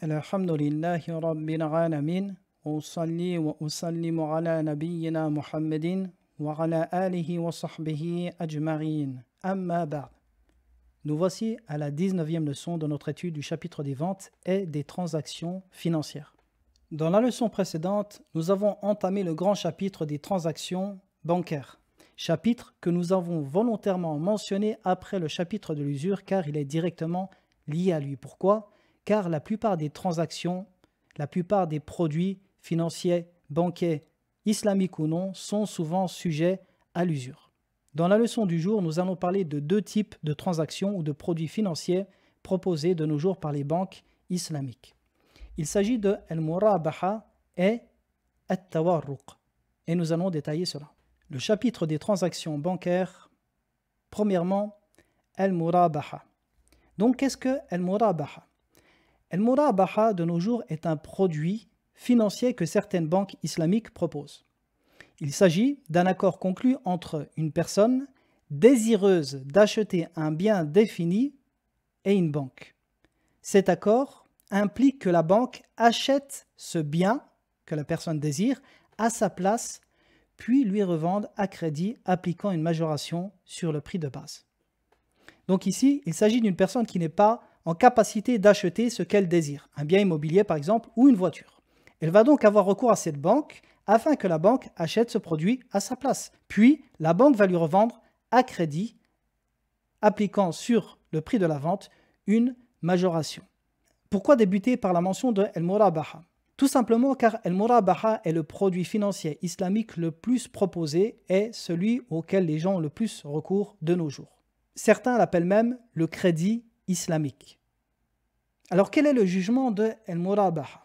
Nous voici à la 19e leçon de notre étude du chapitre des ventes et des transactions financières. Dans la leçon précédente, nous avons entamé le grand chapitre des transactions bancaires, chapitre que nous avons volontairement mentionné après le chapitre de l'usure car il est directement lié à lui. Pourquoi car la plupart des transactions, la plupart des produits financiers, bancaires, islamiques ou non, sont souvent sujets à l'usure. Dans la leçon du jour, nous allons parler de deux types de transactions ou de produits financiers proposés de nos jours par les banques islamiques. Il s'agit de al-murabaha et al-tawarruq, et nous allons détailler cela. Le chapitre des transactions bancaires, premièrement, al-murabaha. Donc qu'est-ce que al-murabaha El Murabaha de nos jours est un produit financier que certaines banques islamiques proposent. Il s'agit d'un accord conclu entre une personne désireuse d'acheter un bien défini et une banque. Cet accord implique que la banque achète ce bien que la personne désire à sa place, puis lui revende à crédit appliquant une majoration sur le prix de base. Donc ici, il s'agit d'une personne qui n'est pas en capacité d'acheter ce qu'elle désire, un bien immobilier par exemple ou une voiture. Elle va donc avoir recours à cette banque afin que la banque achète ce produit à sa place. Puis la banque va lui revendre à crédit, appliquant sur le prix de la vente une majoration. Pourquoi débuter par la mention de El Murabaha Tout simplement car El Murabaha est le produit financier islamique le plus proposé et celui auquel les gens ont le plus recours de nos jours. Certains l'appellent même le crédit islamique. Alors quel est le jugement de al-murabaha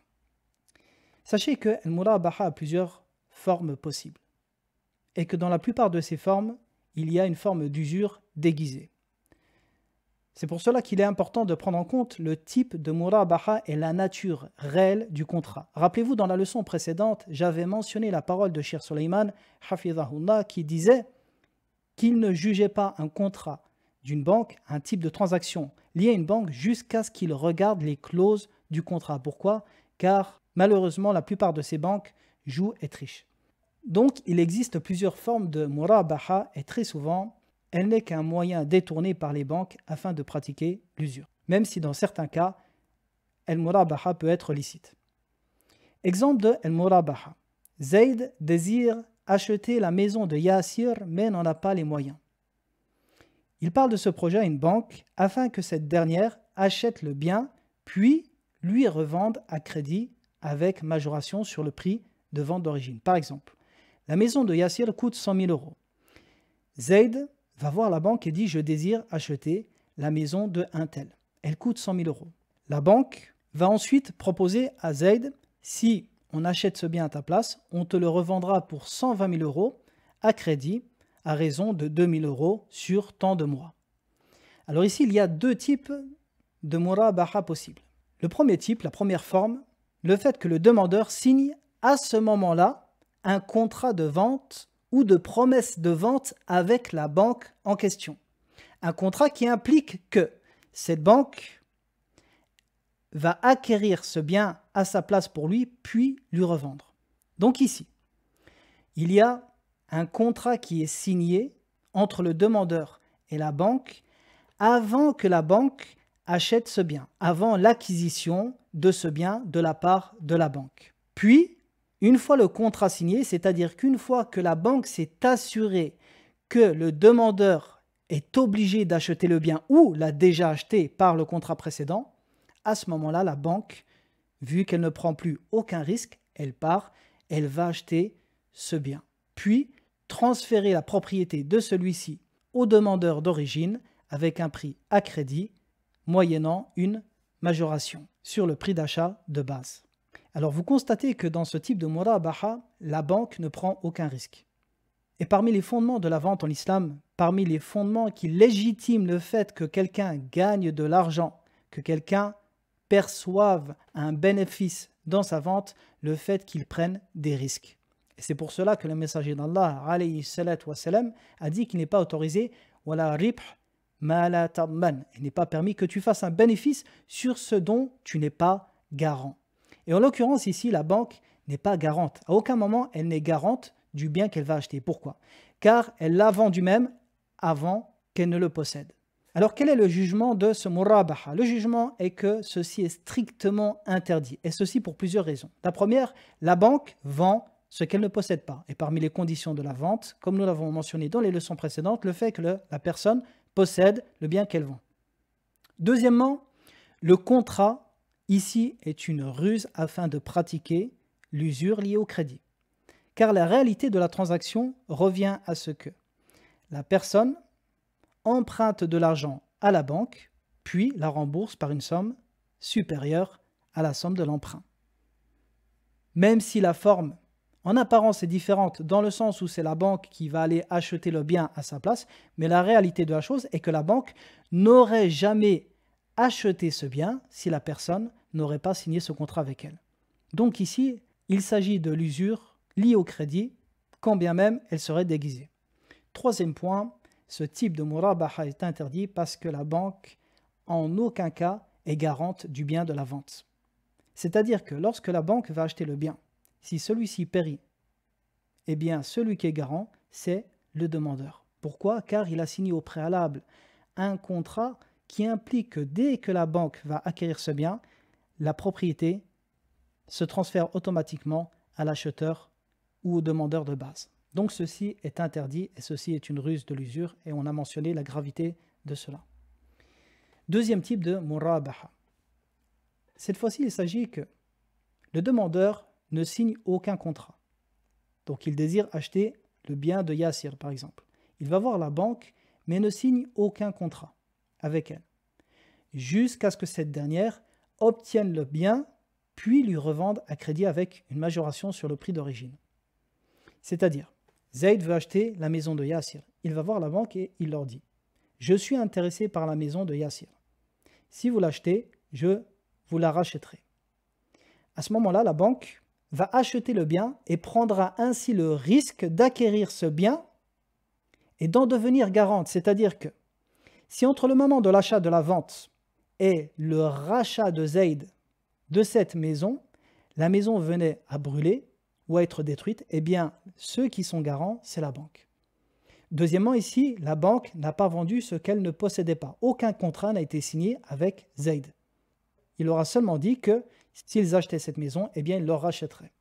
Sachez que al-murabaha a plusieurs formes possibles et que dans la plupart de ces formes, il y a une forme d'usure déguisée. C'est pour cela qu'il est important de prendre en compte le type de murabaha et la nature réelle du contrat. Rappelez-vous, dans la leçon précédente, j'avais mentionné la parole de Shir Suleiman qui disait qu'il ne jugeait pas un contrat d'une banque, un type de transaction, y à une banque jusqu'à ce qu'il regarde les clauses du contrat. Pourquoi Car malheureusement, la plupart de ces banques jouent et trichent. Donc, il existe plusieurs formes de murabaha et très souvent, elle n'est qu'un moyen détourné par les banques afin de pratiquer l'usure, même si dans certains cas, el murabaha peut être licite. Exemple de el murabaha. Zayd désire acheter la maison de Yassir mais n'en a pas les moyens. Il parle de ce projet à une banque afin que cette dernière achète le bien, puis lui revende à crédit avec majoration sur le prix de vente d'origine. Par exemple, la maison de Yassir coûte 100 000 euros. Zaid va voir la banque et dit Je désire acheter la maison de untel. Elle coûte 100 000 euros. La banque va ensuite proposer à Zaid Si on achète ce bien à ta place, on te le revendra pour 120 000 euros à crédit à raison de 2000 euros sur tant de mois. Alors ici, il y a deux types de murabaha possible. Le premier type, la première forme, le fait que le demandeur signe à ce moment-là un contrat de vente ou de promesse de vente avec la banque en question. Un contrat qui implique que cette banque va acquérir ce bien à sa place pour lui, puis lui revendre. Donc ici, il y a un contrat qui est signé entre le demandeur et la banque avant que la banque achète ce bien, avant l'acquisition de ce bien de la part de la banque. Puis, une fois le contrat signé, c'est-à-dire qu'une fois que la banque s'est assurée que le demandeur est obligé d'acheter le bien ou l'a déjà acheté par le contrat précédent, à ce moment-là, la banque, vu qu'elle ne prend plus aucun risque, elle part, elle va acheter ce bien. Puis, transférer la propriété de celui-ci au demandeur d'origine avec un prix à crédit moyennant une majoration sur le prix d'achat de base. Alors vous constatez que dans ce type de murabaha, la banque ne prend aucun risque. Et parmi les fondements de la vente en islam, parmi les fondements qui légitiment le fait que quelqu'un gagne de l'argent, que quelqu'un perçoive un bénéfice dans sa vente, le fait qu'il prenne des risques. C'est pour cela que le messager d'Allah, alayhi a dit qu'il n'est pas autorisé wala ribh ma la Il n'est pas permis que tu fasses un bénéfice sur ce dont tu n'es pas garant. Et en l'occurrence ici, la banque n'est pas garante. À aucun moment, elle n'est garante du bien qu'elle va acheter. Pourquoi Car elle l'a vendu même avant qu'elle ne le possède. Alors quel est le jugement de ce murabaha Le jugement est que ceci est strictement interdit, et ceci pour plusieurs raisons. La première, la banque vend ce qu'elle ne possède pas. Et parmi les conditions de la vente, comme nous l'avons mentionné dans les leçons précédentes, le fait que la personne possède le bien qu'elle vend. Deuxièmement, le contrat ici est une ruse afin de pratiquer l'usure liée au crédit. Car la réalité de la transaction revient à ce que la personne emprunte de l'argent à la banque, puis la rembourse par une somme supérieure à la somme de l'emprunt. Même si la forme en apparence, c'est différente dans le sens où c'est la banque qui va aller acheter le bien à sa place, mais la réalité de la chose est que la banque n'aurait jamais acheté ce bien si la personne n'aurait pas signé ce contrat avec elle. Donc ici, il s'agit de l'usure liée au crédit, quand bien même elle serait déguisée. Troisième point, ce type de murabaha est interdit parce que la banque, en aucun cas, est garante du bien de la vente. C'est-à-dire que lorsque la banque va acheter le bien, si celui-ci périt, eh bien celui qui est garant, c'est le demandeur. Pourquoi Car il a signé au préalable un contrat qui implique que dès que la banque va acquérir ce bien, la propriété se transfère automatiquement à l'acheteur ou au demandeur de base. Donc ceci est interdit et ceci est une ruse de l'usure et on a mentionné la gravité de cela. Deuxième type de murabaha. Cette fois-ci, il s'agit que le demandeur ne signe aucun contrat. Donc il désire acheter le bien de Yassir, par exemple. Il va voir la banque, mais ne signe aucun contrat avec elle, jusqu'à ce que cette dernière obtienne le bien, puis lui revende à crédit avec une majoration sur le prix d'origine. C'est-à-dire, Zaid veut acheter la maison de Yassir. Il va voir la banque et il leur dit Je suis intéressé par la maison de Yassir. Si vous l'achetez, je vous la rachèterai. À ce moment-là, la banque va acheter le bien et prendra ainsi le risque d'acquérir ce bien et d'en devenir garante. C'est-à-dire que si entre le moment de l'achat de la vente et le rachat de Zaid de cette maison, la maison venait à brûler ou à être détruite, eh bien, ceux qui sont garants, c'est la banque. Deuxièmement, ici, la banque n'a pas vendu ce qu'elle ne possédait pas. Aucun contrat n'a été signé avec Zaid. Il leur a seulement dit que s'ils achetaient cette maison, eh bien, ils leur rachèteraient.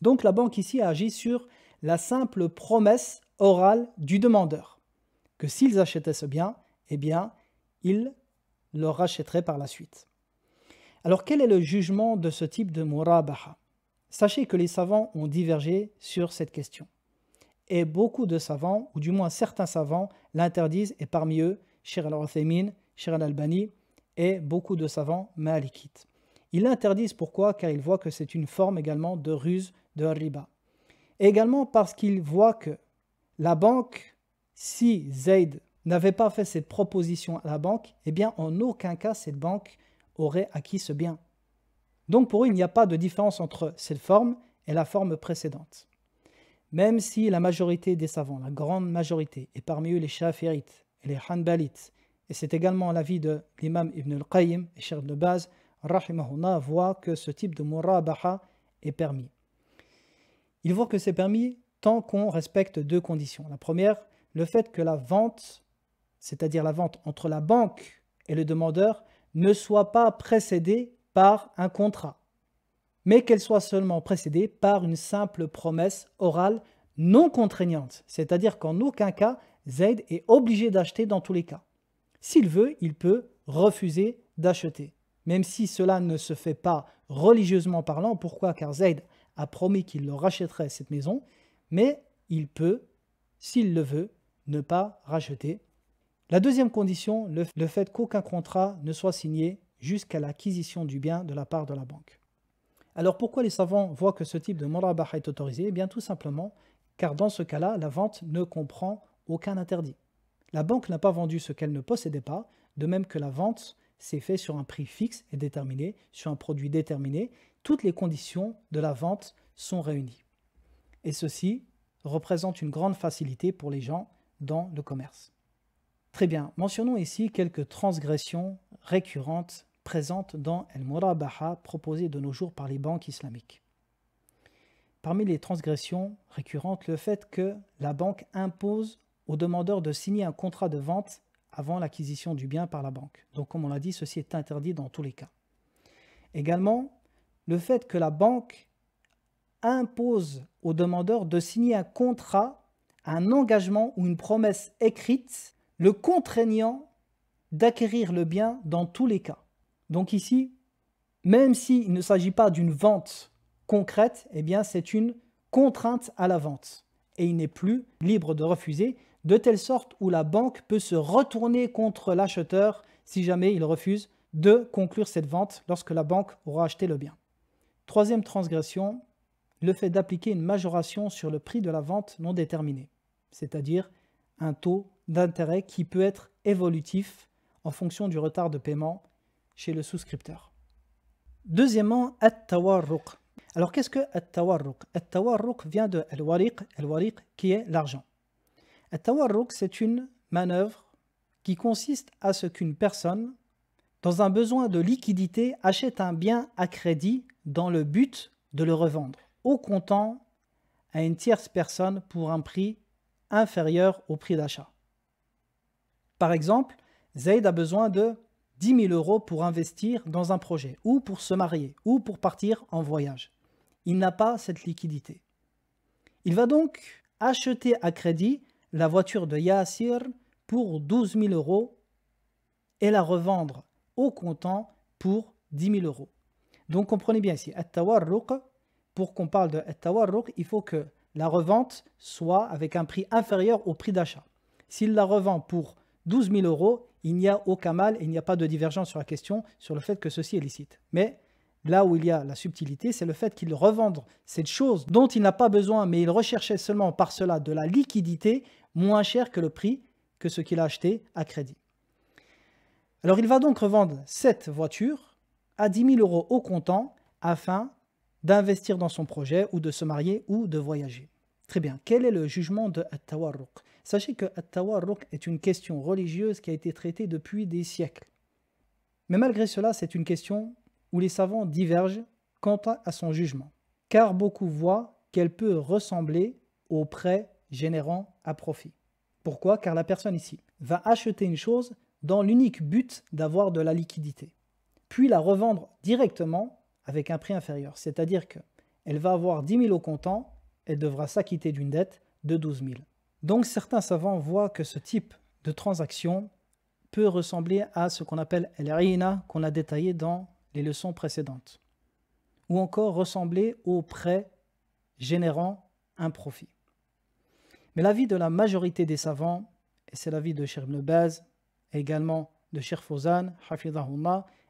Donc la banque ici agit sur la simple promesse orale du demandeur, que s'ils achetaient ce bien, eh bien, ils leur rachèteraient par la suite. Alors quel est le jugement de ce type de murabaha Sachez que les savants ont divergé sur cette question. Et beaucoup de savants, ou du moins certains savants, l'interdisent, et parmi eux, Sher al rothemin Sher al-Albani, et beaucoup de savants malikites. Ils l'interdisent pourquoi Car ils voient que c'est une forme également de ruse de riba. également parce qu'ils voient que la banque, si Zayd n'avait pas fait cette proposition à la banque, eh bien en aucun cas cette banque aurait acquis ce bien. Donc pour eux, il n'y a pas de différence entre cette forme et la forme précédente. Même si la majorité des savants, la grande majorité, et parmi eux les Shafirites et les Hanbalites, et c'est également l'avis de l'imam Ibn al-Qayyim et Cheikh de Baz, rahimahullah, voit que ce type de murabaha est permis. Il voit que c'est permis tant qu'on respecte deux conditions. La première, le fait que la vente, c'est-à-dire la vente entre la banque et le demandeur, ne soit pas précédée par un contrat, mais qu'elle soit seulement précédée par une simple promesse orale non contraignante, c'est-à-dire qu'en aucun cas, Zaid est obligé d'acheter dans tous les cas. S'il veut, il peut refuser d'acheter. Même si cela ne se fait pas religieusement parlant, pourquoi Car Zayd a promis qu'il leur rachèterait cette maison, mais il peut, s'il le veut, ne pas racheter. La deuxième condition, le, fait qu'aucun contrat ne soit signé jusqu'à l'acquisition du bien de la part de la banque. Alors pourquoi les savants voient que ce type de murabaha est autorisé Eh bien tout simplement car dans ce cas-là, la vente ne comprend aucun interdit. La banque n'a pas vendu ce qu'elle ne possédait pas, de même que la vente s'est faite sur un prix fixe et déterminé, sur un produit déterminé. Toutes les conditions de la vente sont réunies. Et ceci représente une grande facilité pour les gens dans le commerce. Très bien, mentionnons ici quelques transgressions récurrentes présentes dans El Murabaha proposé de nos jours par les banques islamiques. Parmi les transgressions récurrentes, le fait que la banque impose au demandeur de signer un contrat de vente avant l'acquisition du bien par la banque. Donc comme on l'a dit, ceci est interdit dans tous les cas. Également, le fait que la banque impose au demandeur de signer un contrat, un engagement ou une promesse écrite, le contraignant d'acquérir le bien dans tous les cas. Donc ici, même s'il ne s'agit pas d'une vente concrète, eh bien c'est une contrainte à la vente. Et il n'est plus libre de refuser de telle sorte où la banque peut se retourner contre l'acheteur si jamais il refuse de conclure cette vente lorsque la banque aura acheté le bien. Troisième transgression, le fait d'appliquer une majoration sur le prix de la vente non déterminée, c'est-à-dire un taux d'intérêt qui peut être évolutif en fonction du retard de paiement chez le souscripteur. Deuxièmement, at-tawarruq. Alors qu'est-ce que at-tawarruq At-tawarruq vient de al-wariq, al-wariq qui est l'argent. Tawarruk, c'est une manœuvre qui consiste à ce qu'une personne, dans un besoin de liquidité, achète un bien à crédit dans le but de le revendre au comptant à une tierce personne pour un prix inférieur au prix d'achat. Par exemple, Zaid a besoin de 10 000 euros pour investir dans un projet, ou pour se marier, ou pour partir en voyage. Il n'a pas cette liquidité. Il va donc acheter à crédit la voiture de Yassir pour 12 000 euros et la revendre au comptant pour 10 000 euros. Donc comprenez bien ici, pour qu'on parle de Tawarruk, il faut que la revente soit avec un prix inférieur au prix d'achat. S'il la revend pour 12 000 euros, il n'y a aucun mal, il n'y a pas de divergence sur la question, sur le fait que ceci est licite. Mais Là où il y a la subtilité, c'est le fait qu'il revende cette chose dont il n'a pas besoin, mais il recherchait seulement par cela de la liquidité moins chère que le prix que ce qu'il a acheté à crédit. Alors il va donc revendre cette voiture à 10 000 euros au comptant afin d'investir dans son projet ou de se marier ou de voyager. Très bien, quel est le jugement de At-Tawarruq Sachez que At-Tawarruq est une question religieuse qui a été traitée depuis des siècles. Mais malgré cela, c'est une question où les savants divergent quant à son jugement, car beaucoup voient qu'elle peut ressembler au prêt générant à profit. Pourquoi Car la personne ici va acheter une chose dans l'unique but d'avoir de la liquidité, puis la revendre directement avec un prix inférieur, c'est-à-dire qu'elle va avoir 10 000 au comptant, elle devra s'acquitter d'une dette de 12 000. Donc certains savants voient que ce type de transaction peut ressembler à ce qu'on appelle l'arina qu'on a détaillé dans les leçons précédentes, ou encore ressembler au prêt générant un profit. Mais l'avis de la majorité des savants, et c'est l'avis de Cheikh Ibn également de Cheikh Fozan,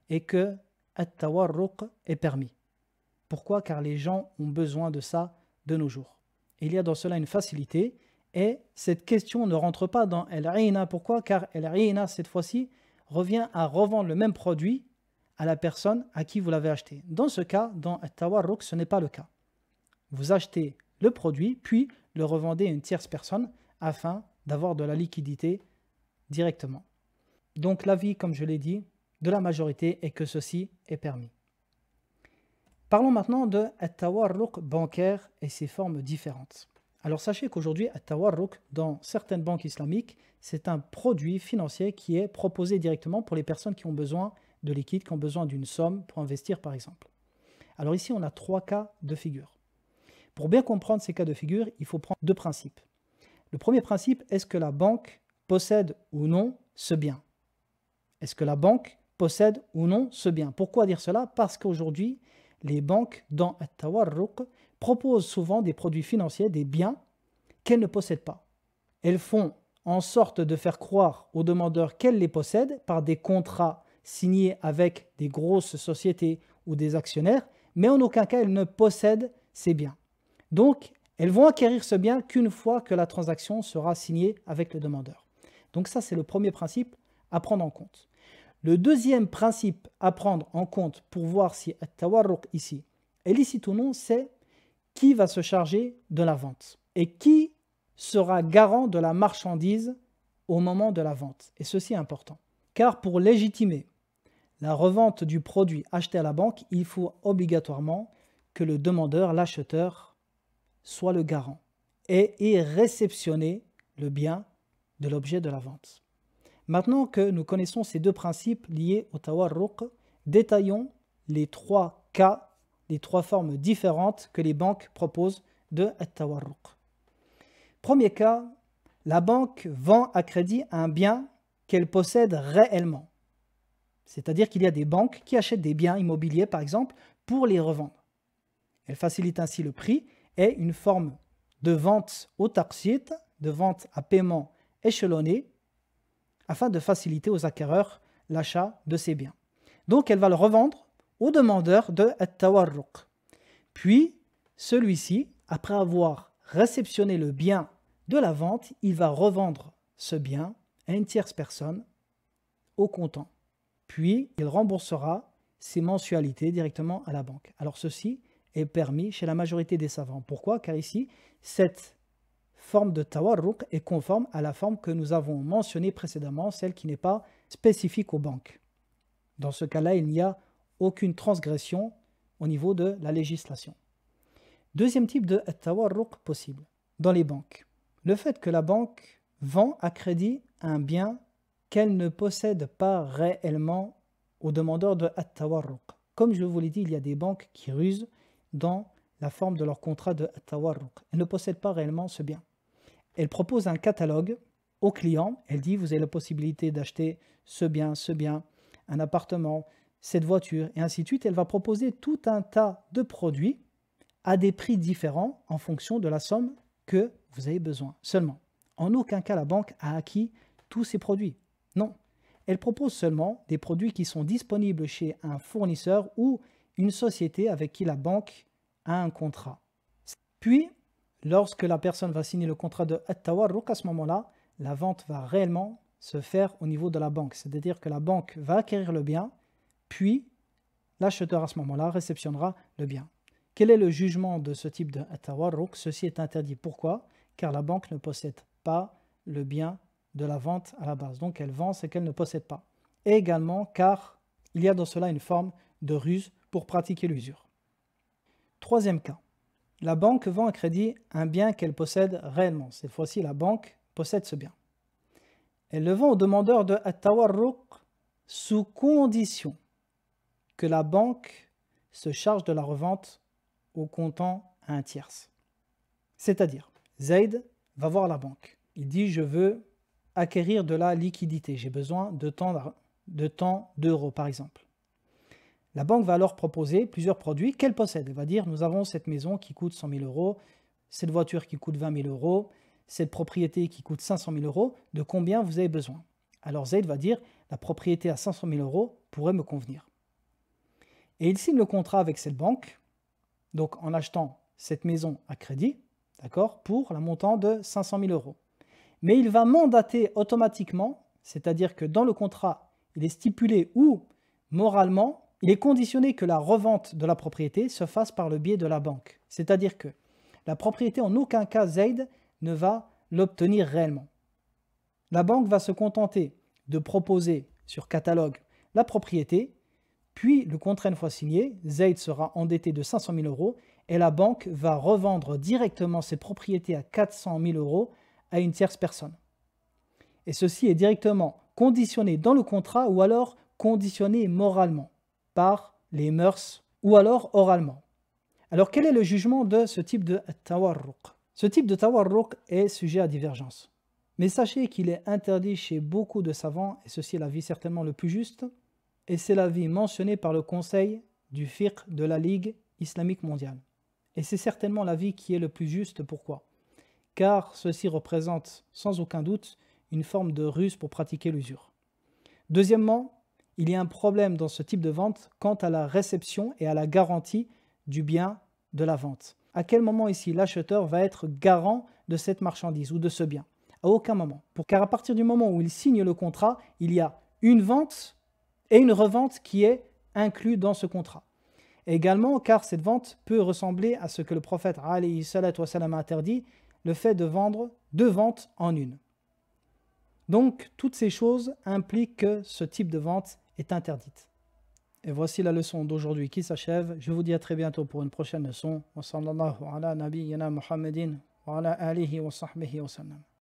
est que At-Tawarruq est permis. Pourquoi Car les gens ont besoin de ça de nos jours. Il y a dans cela une facilité, et cette question ne rentre pas dans El Aina. Pourquoi Car El Aina, cette fois-ci, revient à revendre le même produit à la personne à qui vous l'avez acheté. Dans ce cas, dans Tawarruk, ce n'est pas le cas. Vous achetez le produit, puis le revendez à une tierce personne afin d'avoir de la liquidité directement. Donc l'avis, comme je l'ai dit, de la majorité est que ceci est permis. Parlons maintenant de Tawarruk bancaire et ses formes différentes. Alors sachez qu'aujourd'hui, Tawarruk, dans certaines banques islamiques, c'est un produit financier qui est proposé directement pour les personnes qui ont besoin de liquide qui ont besoin d'une somme pour investir, par exemple. Alors ici, on a trois cas de figure. Pour bien comprendre ces cas de figure, il faut prendre deux principes. Le premier principe, est-ce que la banque possède ou non ce bien Est-ce que la banque possède ou non ce bien Pourquoi dire cela Parce qu'aujourd'hui, les banques dans at proposent souvent des produits financiers, des biens qu'elles ne possèdent pas. Elles font en sorte de faire croire aux demandeurs qu'elles les possèdent par des contrats signées avec des grosses sociétés ou des actionnaires, mais en aucun cas elles ne possèdent ces biens. Donc, elles vont acquérir ce bien qu'une fois que la transaction sera signée avec le demandeur. Donc ça, c'est le premier principe à prendre en compte. Le deuxième principe à prendre en compte pour voir si at ici est licite ou non, c'est qui va se charger de la vente et qui sera garant de la marchandise au moment de la vente. Et ceci est important. Car pour légitimer la revente du produit acheté à la banque, il faut obligatoirement que le demandeur, l'acheteur, soit le garant et y réceptionner le bien de l'objet de la vente. Maintenant que nous connaissons ces deux principes liés au tawarruq, détaillons les trois cas, les trois formes différentes que les banques proposent de tawarruq. Premier cas, la banque vend à crédit un bien qu'elle possède réellement c'est-à-dire qu'il y a des banques qui achètent des biens immobiliers, par exemple, pour les revendre. Elle facilite ainsi le prix et une forme de vente au autarcite, de vente à paiement échelonné, afin de faciliter aux acquéreurs l'achat de ces biens. Donc elle va le revendre au demandeur de At-Tawarruq. Puis, celui-ci, après avoir réceptionné le bien de la vente, il va revendre ce bien à une tierce personne au comptant puis il remboursera ses mensualités directement à la banque. Alors ceci est permis chez la majorité des savants. Pourquoi Car ici, cette forme de tawarruq est conforme à la forme que nous avons mentionnée précédemment, celle qui n'est pas spécifique aux banques. Dans ce cas-là, il n'y a aucune transgression au niveau de la législation. Deuxième type de tawarruq possible dans les banques. Le fait que la banque vend à crédit un bien qu'elle ne possède pas réellement aux demandeurs de at Comme je vous l'ai dit, il y a des banques qui rusent dans la forme de leur contrat de at Elles ne possèdent pas réellement ce bien. Elles proposent un catalogue au client. Elles disent, vous avez la possibilité d'acheter ce bien, ce bien, un appartement, cette voiture, et ainsi de suite. Elle va proposer tout un tas de produits à des prix différents en fonction de la somme que vous avez besoin. Seulement, en aucun cas la banque a acquis tous ces produits. Non, elle propose seulement des produits qui sont disponibles chez un fournisseur ou une société avec qui la banque a un contrat. Puis, lorsque la personne va signer le contrat de at à ce moment-là, la vente va réellement se faire au niveau de la banque. C'est-à-dire que la banque va acquérir le bien, puis l'acheteur à ce moment-là réceptionnera le bien. Quel est le jugement de ce type de at Ceci est interdit. Pourquoi Car la banque ne possède pas le bien de la vente à la base. Donc elle vend ce qu'elle ne possède pas. Et également car il y a dans cela une forme de ruse pour pratiquer l'usure. Troisième cas, la banque vend à crédit un bien qu'elle possède réellement. Cette fois-ci, la banque possède ce bien. Elle le vend au demandeur de Attawarruq sous condition que la banque se charge de la revente au comptant à un tiers. C'est-à-dire, Zaid va voir la banque. Il dit Je veux acquérir de la liquidité. J'ai besoin de tant d'euros, par exemple. La banque va alors proposer plusieurs produits qu'elle possède. Elle va dire, nous avons cette maison qui coûte 100 000 euros, cette voiture qui coûte 20 000 euros, cette propriété qui coûte 500 000 euros, de combien vous avez besoin Alors Z va dire, la propriété à 500 000 euros pourrait me convenir. Et il signe le contrat avec cette banque, donc en achetant cette maison à crédit, d'accord, pour la montant de 500 000 euros mais il va mandater automatiquement, c'est-à-dire que dans le contrat, il est stipulé ou moralement, il est conditionné que la revente de la propriété se fasse par le biais de la banque. C'est-à-dire que la propriété, en aucun cas, Zaid ne va l'obtenir réellement. La banque va se contenter de proposer sur catalogue la propriété, puis le contrat une fois signé, Zaid sera endetté de 500 000 euros et la banque va revendre directement ses propriétés à 400 000 euros à une tierce personne. Et ceci est directement conditionné dans le contrat ou alors conditionné moralement, par les mœurs ou alors oralement. Alors quel est le jugement de ce type de tawarruq Ce type de tawarruq est sujet à divergence. Mais sachez qu'il est interdit chez beaucoup de savants, et ceci est l'avis certainement le plus juste, et c'est l'avis mentionné par le Conseil du fiqh de la Ligue islamique mondiale. Et c'est certainement l'avis qui est le plus juste, pourquoi car ceci représente sans aucun doute une forme de ruse pour pratiquer l'usure. Deuxièmement, il y a un problème dans ce type de vente quant à la réception et à la garantie du bien de la vente. À quel moment ici l'acheteur va être garant de cette marchandise ou de ce bien À aucun moment. car à partir du moment où il signe le contrat, il y a une vente et une revente qui est inclus dans ce contrat. Également, car cette vente peut ressembler à ce que le prophète a interdit, le fait de vendre deux ventes en une. Donc, toutes ces choses impliquent que ce type de vente est interdite. Et voici la leçon d'aujourd'hui qui s'achève. Je vous dis à très bientôt pour une prochaine leçon.